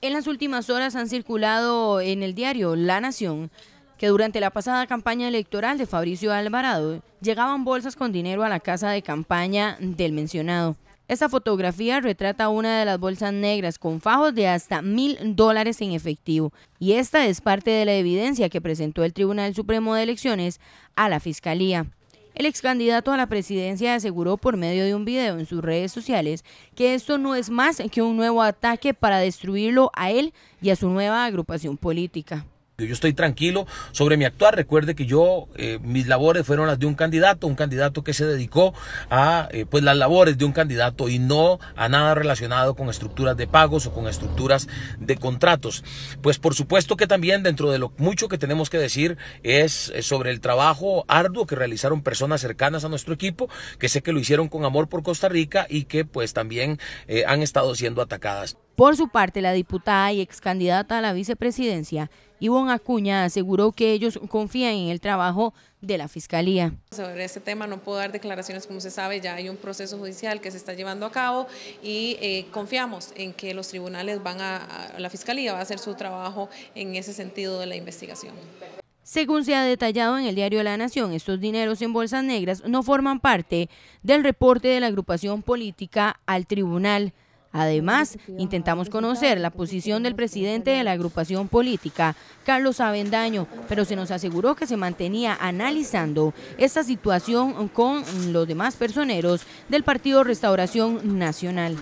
En las últimas horas han circulado en el diario La Nación que durante la pasada campaña electoral de Fabricio Alvarado llegaban bolsas con dinero a la casa de campaña del mencionado. Esta fotografía retrata una de las bolsas negras con fajos de hasta mil dólares en efectivo y esta es parte de la evidencia que presentó el Tribunal Supremo de Elecciones a la Fiscalía. El ex candidato a la presidencia aseguró por medio de un video en sus redes sociales que esto no es más que un nuevo ataque para destruirlo a él y a su nueva agrupación política yo estoy tranquilo sobre mi actuar. Recuerde que yo, eh, mis labores fueron las de un candidato, un candidato que se dedicó a eh, pues las labores de un candidato y no a nada relacionado con estructuras de pagos o con estructuras de contratos. Pues por supuesto que también dentro de lo mucho que tenemos que decir es eh, sobre el trabajo arduo que realizaron personas cercanas a nuestro equipo, que sé que lo hicieron con amor por Costa Rica y que pues también han estado siendo atacadas. Por su parte, la diputada y ex candidata a la vicepresidencia, Ivonne Acuña, aseguró que ellos confían en el trabajo de la Fiscalía. Sobre este tema no puedo dar declaraciones, como se sabe, ya hay un proceso judicial que se está llevando a cabo y eh, confiamos en que los tribunales van a, la Fiscalía va a hacer su trabajo en ese sentido de la investigación. Según se ha detallado en el diario La Nación, estos dineros en bolsas negras no forman parte del reporte de la agrupación política al tribunal. Además, intentamos conocer la posición del presidente de la agrupación política, Carlos Avendaño, pero se nos aseguró que se mantenía analizando esta situación con los demás personeros del Partido Restauración Nacional.